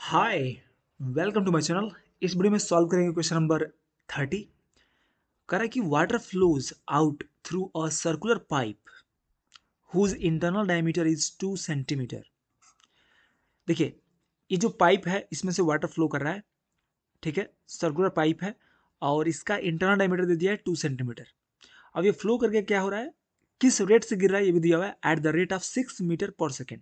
Hi welcome to my channel इस video में solve करेंगे क्वेश्चन नंबर थर्टी करा कि water flows out through a circular pipe whose internal diameter is two centimetre देखिए ये जो पाइप है इसमें से वाटर फ्लो कर रहा है ठीक है सर्कुलर पाइप है और इसका इंटरनल डायमीटर दे दिया है टू सेंटीमीटर अब ये फ्लो करके क्या हो रहा है किस रेट से गिर रहा है ये भी दिया हुआ है at the rate of six metre per second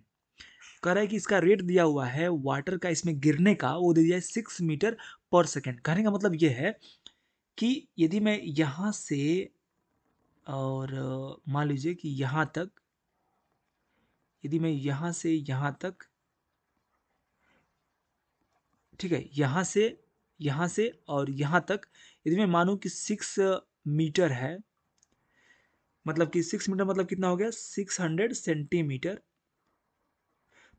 कह रहा है कि इसका रेट दिया हुआ है वाटर का इसमें गिरने का वो दे दिया है सिक्स मीटर पर सेकेंड कहने का मतलब ये है कि यदि मैं यहाँ से और मान लीजिए कि यहाँ तक यदि मैं यहाँ से यहाँ तक ठीक है यहाँ से यहाँ से और यहाँ तक यदि मैं मानूँ कि सिक्स मीटर है मतलब कि सिक्स मीटर मतलब कितना हो गया सिक्स हंड्रेड सेंटीमीटर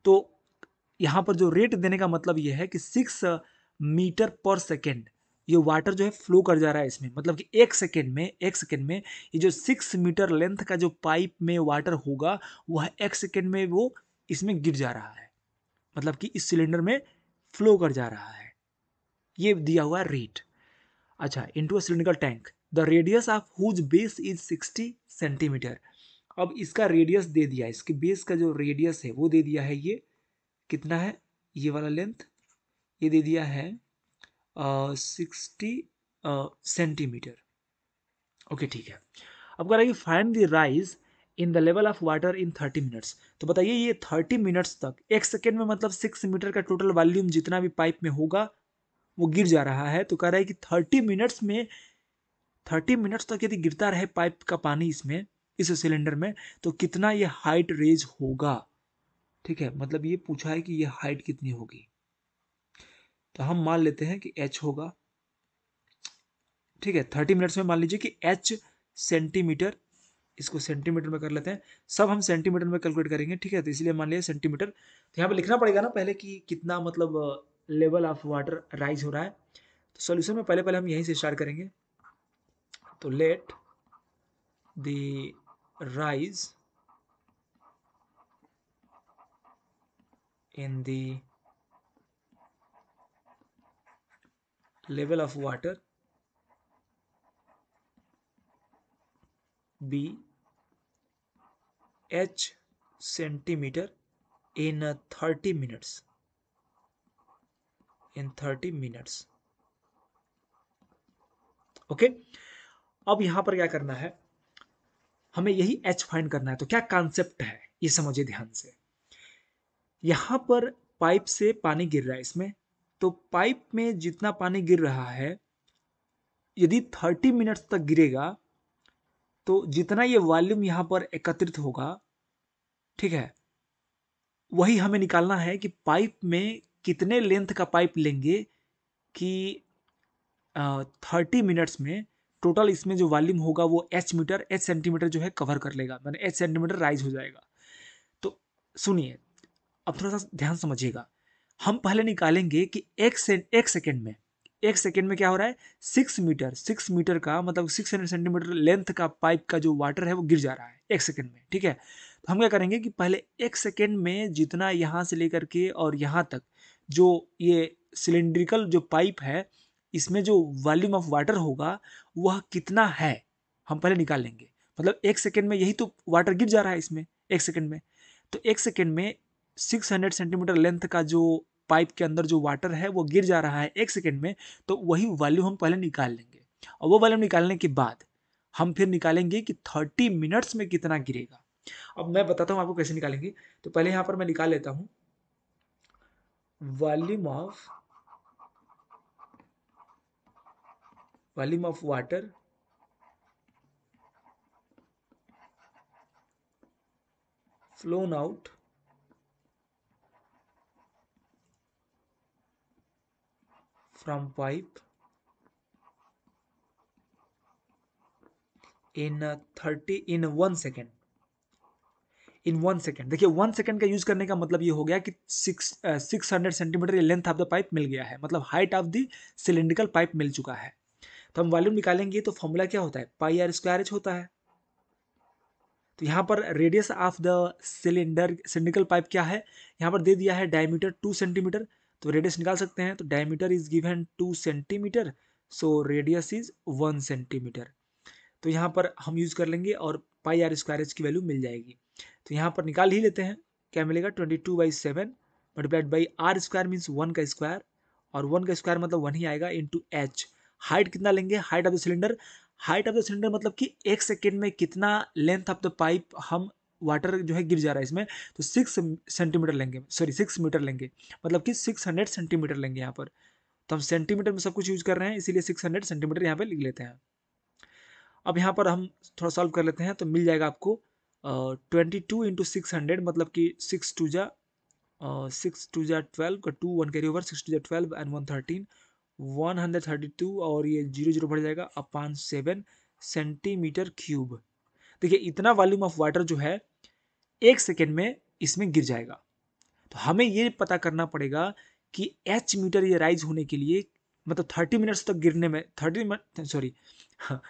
तो यहाँ पर जो रेट देने का मतलब ये है कि सिक्स मीटर पर सेकेंड ये वाटर जो है फ्लो कर जा रहा है इसमें मतलब कि एक सेकेंड में एक सेकेंड में ये जो सिक्स मीटर लेंथ का जो पाइप में वाटर होगा वह एक सेकेंड में वो इसमें गिर जा रहा है मतलब कि इस सिलेंडर में फ्लो कर जा रहा है ये दिया हुआ रेट अच्छा into a cylindrical tank the radius of whose base is 60 centimetre अब इसका रेडियस दे दिया है इसके बेस का जो रेडियस है वो दे दिया है ये कितना है ये वाला लेंथ ये दे दिया है सिक्सटी सेंटीमीटर ओके ठीक है अब कह रहा है कि find the rise in the level of water in thirty minutes तो बताइए ये थर्टी मिनट्स तक एक सेकेंड में मतलब सिक्स मीटर का टोटल वॉल्यूम जितना भी पाइप में होगा वो गिर जा रहा है तो कह रहा है कि थर्टी मिनट्स में थर्टी मिनट्स तक यदि गिरता रहे पाइप का पानी इसमें इस सिलेंडर में तो कितना ये हाइट रेज होगा ठीक है मतलब ये पूछा है कि ये हाइट कितनी होगी तो हम मान लेते हैं कि एच होगा ठीक है थर्टी मिनट्स में मान लीजिए कि एच सेंटीमीटर इसको सेंटीमीटर में कर लेते हैं सब हम सेंटीमीटर में कैलकुलेट करेंगे ठीक है तो इसलिए मान लिया सेंटीमीटर तो यहाँ पर लिखना पड़ेगा ना पहले कि कितना मतलब लेवल ऑफ वाटर राइज हो रहा है तो सोल्यूशन में पहले पहले हम यहीं से स्टार्ट करेंगे तो let the rise in the level of water b h centimeter in 30 minutes in 30 minutes okay? अब यहां पर क्या करना है हमें यही एच फाइंड करना है तो क्या कॉन्सेप्ट है ये समझिए ध्यान से यहां पर पाइप से पानी गिर रहा है इसमें तो पाइप में जितना पानी गिर रहा है यदि थर्टी मिनट्स तक गिरेगा तो जितना ये वॉल्यूम यहाँ पर एकत्रित होगा ठीक है वही हमें निकालना है कि पाइप में कितने लेंथ का पाइप लेंगे कि थर्टी मिनट्स में टोटल इसमें जो वॉल्यूम होगा वो एच मीटर एच सेंटीमीटर जो है कवर कर लेगा मैंने एच सेंटीमीटर राइज हो जाएगा तो सुनिए अब थोड़ा सा ध्यान समझिएगा हम पहले निकालेंगे कि एक से एक सेकेंड में एक सेकेंड में क्या हो रहा है सिक्स मीटर सिक्स मीटर का मतलब सिक्स हंड्रेड सेंटीमीटर लेंथ का पाइप का जो वाटर है वो गिर जा रहा है एक सेकेंड में ठीक है तो हम क्या करेंगे कि पहले एक सेकेंड में जितना यहाँ से लेकर के और यहाँ तक जो ये सिलेंड्रिकल जो पाइप है इसमें जो वॉल्यूम ऑफ वाटर होगा वह कितना है हम पहले निकाल लेंगे मतलब एक सेकेंड में यही तो वाटर गिर जा रहा है इसमें एक सेकेंड में तो एक सेकेंड में 600 सेंटीमीटर लेंथ का जो पाइप के अंदर जो वाटर है वो गिर जा रहा है एक सेकेंड में तो वही वॉल्यूम हम पहले निकाल लेंगे और वो वॉल्यूम निकालने के बाद हम फिर निकालेंगे कि थर्टी मिनट्स में कितना गिरेगा अब मैं बताता हूँ आपको कैसे निकालेंगे तो पहले यहाँ पर मैं निकाल लेता हूँ volume of volume of water flown out from pipe in thirty in one second in one second देखिए वन सेकेंड का यूज करने का मतलब ये हो गया कि six six hundred centimetre length of the pipe मिल गया है मतलब height of the cylindrical pipe मिल चुका है तो हम वॉल्यूम निकालेंगे तो फॉर्मूला क्या होता है पाई आर स्क्वायर एच होता है तो यहाँ पर radius of the cylinder cylindrical pipe क्या है यहाँ पर दे दिया है डायमीटर टू सेंटीमीटर तो रेडियस निकाल सकते हैं तो diameter is given two centimetre so radius is one centimetre तो यहाँ पर हम यूज़ कर लेंगे और पाई आर स्क्वायर एच की वैल्यू मिल जाएगी तो यहाँ पर निकाल ही लेते हैं क्या मिलेगा twenty two by seven multiplied by r square means one का स्क्वायर और वन का स्क्वायर मतलब वन ही आएगा इंटू एच हाइट कितना लेंगे height of the cylinder height of the cylinder मतलब कि एक सेकेंड में कितना लेंथ ऑफ द पाइप हम वाटर जो है गिर जा रहा है इसमें तो सिक्स सेंटीमीटर लेंगे सॉरी सिक्स मीटर लेंगे मतलब कि सिक्स हंड्रेड सेंटीमीटर लेंगे यहाँ पर तो हम सेंटीमीटर में सब कुछ यूज कर रहे हैं इसीलिए सिक्स हंड्रेड सेंटीमीटर यहाँ पर लिख लेते हैं अब यहाँ पर हम थोड़ा सॉल्व कर लेते हैं तो मिल जाएगा आपको twenty two into six hundred मतलब कि सिक्स टू जा सिक्स टू जा ट्वेल्व का two one carry over six two जा twelve and one thirteen one hundred thirty two और ये जीरो जीरो बढ़ जाएगा अपान सेवन सेंटीमीटर क्यूब देखिए इतना वॉल्यूम ऑफ वाटर जो है एक सेकेंड में इसमें गिर जाएगा तो हमें ये पता करना पड़ेगा कि एच मीटर ये राइज होने के लिए मतलब थर्टी मिनट्स तक गिरने में थर्टी सॉरी हाँ,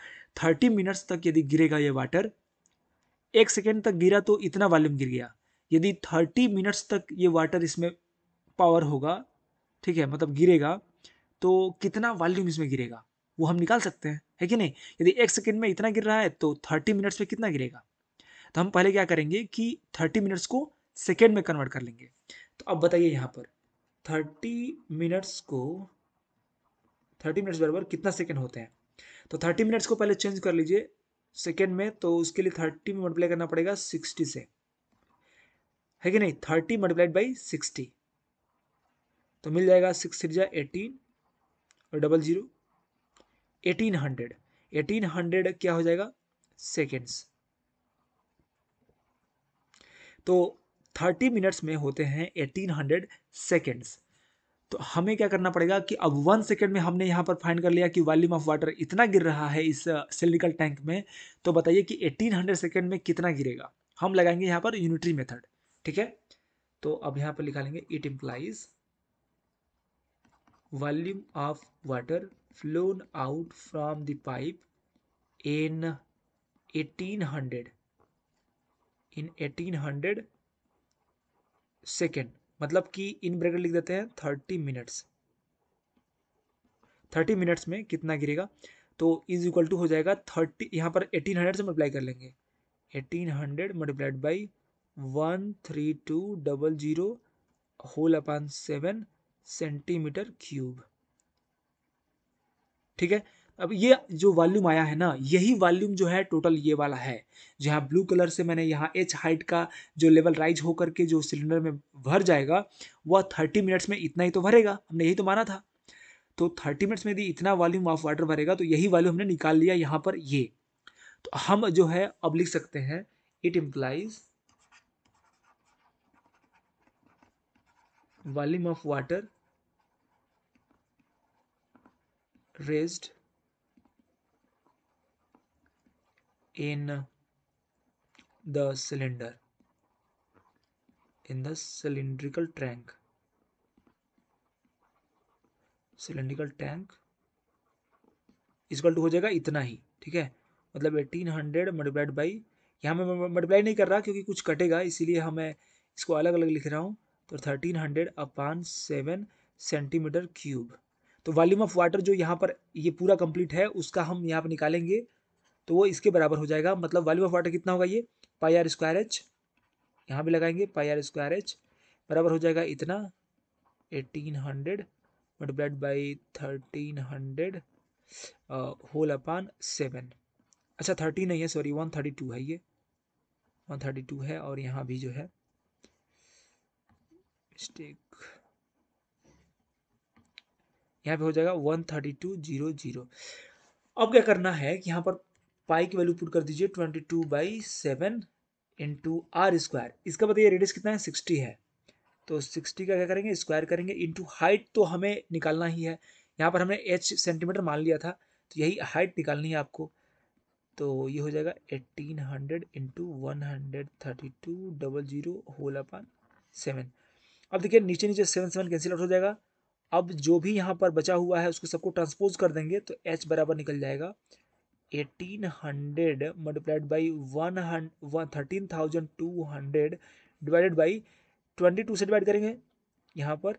थर्टी मिनट्स तक यदि गिरेगा ये वाटर एक सेकेंड तक गिरा तो इतना वॉल्यूम गिर गया यदि थर्टी मिनट्स तक ये वाटर इसमें पावर होगा ठीक है मतलब गिरेगा तो कितना वॉल्यूम इसमें गिरेगा वो हम निकाल सकते हैं है कि नहीं यदि एक सेकेंड में इतना गिर रहा है तो थर्टी मिनट्स में कितना गिरेगा तो हम पहले क्या करेंगे कि थर्टी मिनट्स को सेकेंड में कन्वर्ट कर लेंगे तो अब बताइए यहाँ पर थर्टी मिनट्स को थर्टी मिनट्स बराबर कितना सेकेंड होते हैं तो थर्टी मिनट्स को पहले चेंज कर लीजिए सेकेंड में तो उसके लिए थर्टी में मल्टीप्लाई करना पड़ेगा सिक्सटी से है कि नहीं थर्टी मल्टीप्लाइड बाई सिक्सटी तो मिल जाएगा सिक्स थ्री जा eighteen double zero eighteen hundred eighteen hundred क्या हो जाएगा सेकेंड्स तो थर्टी मिनट्स में होते हैं एटीन हंड्रेड सेकेंड्स तो हमें क्या करना पड़ेगा कि अब वन सेकेंड में हमने यहाँ पर फाइंड कर लिया कि वॉल्यूम ऑफ वाटर इतना गिर रहा है इस सिलिकल टैंक में तो बताइए कि एटीन हंड्रेड सेकेंड में कितना गिरेगा हम लगाएंगे यहाँ पर यूनिटरी मेथड ठीक है तो अब यहाँ पर लिखा लेंगे it implies volume of water flown out from the pipe in 1800 in 1800 second मतलब कि इन ब्रैकेट लिख देते हैं 30 मिनट्स 30 मिनट्स में कितना गिरेगा तो इज इक्वल टू हो जाएगा 30 यहां पर 1800 से मल्टीप्लाई कर लेंगे 1800 hundred multiplied by one three two double zero whole upon seven centimetre cube ठीक है अब ये जो वॉल्यूम आया है ना यही वॉल्यूम जो है टोटल ये वाला है जहाँ ब्लू कलर से मैंने यहाँ एच हाइट का जो लेवल राइज होकर के जो सिलेंडर में भर जाएगा वह थर्टी मिनट्स में इतना ही तो भरेगा हमने यही तो माना था तो थर्टी मिनट्स में यदि इतना वॉल्यूम ऑफ वाटर भरेगा तो यही वॉल्यूम हमने निकाल लिया यहाँ पर ये तो हम जो है अब लिख सकते हैं it implies volume of water raised in the cylinder in the cylindrical tank cylindrical tank equal to हो जाएगा इतना ही ठीक है मतलब एटीन हंड्रेड मल्टीप्लाइड बाई यहाँ मैं मल्टीप्लाई नहीं कर रहा क्योंकि कुछ कटेगा इसीलिए हमें हाँ इसको अलग अलग लिख रहा हूँ तो thirteen hundred upon seven centimetre cube तो वॉल्यूम ऑफ वाटर जो यहाँ पर ये पूरा कंप्लीट है उसका हम यहाँ पर निकालेंगे तो वो इसके बराबर हो जाएगा मतलब वॉल्यूम ऑफ वाटर कितना होगा ये पाई आर स्क्वायर एच यहाँ भी लगाएंगे पाई आर स्क्वायर एच बराबर हो जाएगा इतना eighteen hundred multiplied by thirteen hundred whole upon seven अच्छा थर्टीन नहीं है सॉरी वन थर्टी टू है ये वन थर्टी टू है और यहाँ भी जो है मिस्टेक यहाँ पे हो जाएगा one thirty two zero zero अब क्या करना है कि यहाँ पर पाई की वैल्यू पुट कर दीजिए twenty two by seven into r square इसका बताइए मतलब रेडियस कितना है सिक्सटी है तो सिक्सटी का क्या करेंगे स्क्वायर करेंगे इंटू हाइट तो हमें निकालना ही है यहाँ पर हमने एच सेंटीमीटर मान लिया था तो यही हाइट निकालनी है आपको तो ये हो जाएगा eighteen hundred into one hundred thirty two double zero whole upon seven अब देखिए नीचे नीचे सेवन सेवन कैंसिल आउट हो जाएगा अब जो भी यहाँ पर बचा हुआ है उसको सबको ट्रांसपोज कर देंगे तो एच बराबर निकल जाएगा eighteen hundred multiplied by one hundred thirteen thousand two hundred divided by twenty two से डिवाइड करेंगे यहाँ पर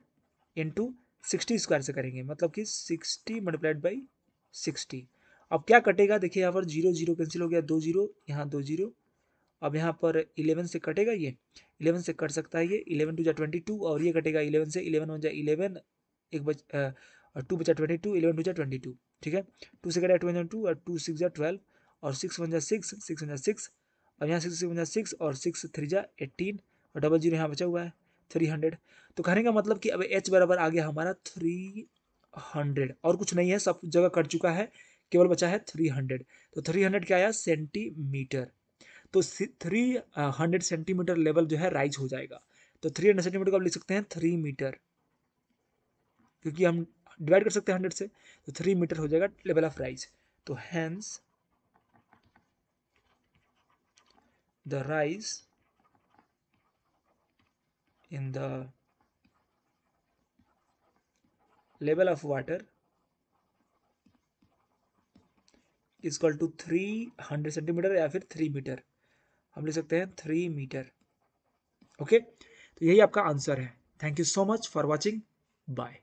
इंटू सिक्सटी स्क्वायर से करेंगे मतलब कि सिक्सटी मल्टीप्लाइड बाई सिक्सटी अब क्या कटेगा देखिए यहाँ पर जीरो जीरो कैंसिल हो गया दो जीरो यहाँ दो जीरो अब यहाँ पर इलेवन से कटेगा ये इलेवन से कट सकता है ये इलेवन टू जा ट्वेंटी टू और ये कटेगा इलेवन से इलेवन वन जा इलेवन एक बच टू बचा ट्वेंटी टू इलेवन टू जै ट्वेंटी टू ठीक है टू से कटा ट्वेंटी टू और टू सिक्स जै ट्वेल्व और सिक्स वन जा सिक्स सिक्स वन जै सिक्स और यहाँ सिक्स वन जै सिक्स और सिक्स थ्री जै एट्टीन और डबल जीरो यहाँ बचा हुआ है थ्री हंड्रेड तो कहने का मतलब कि अब एच बराबर आ गया हमारा थ्री हंड्रेड और कुछ नहीं है सब जगह कट चुका है केवल बचा है थ्री हंड्रेड तो थ्री हंड्रेड क्या आया सेंटीमीटर तो थ्री हंड्रेड सेंटीमीटर लेवल जो है राइज हो जाएगा तो थ्री हंड्रेड सेंटीमीटर को आप लिख सकते हैं थ्री मीटर क्योंकि हम डिवाइड कर सकते हैं हंड्रेड से तो थ्री मीटर हो जाएगा लेवल ऑफ राइज तो hence the rise in the level of water is equal to three hundred centimetre या फिर थ्री मीटर हम ले सकते हैं थ्री मीटर ओके तो यही आपका आंसर है thank you so much for watching bye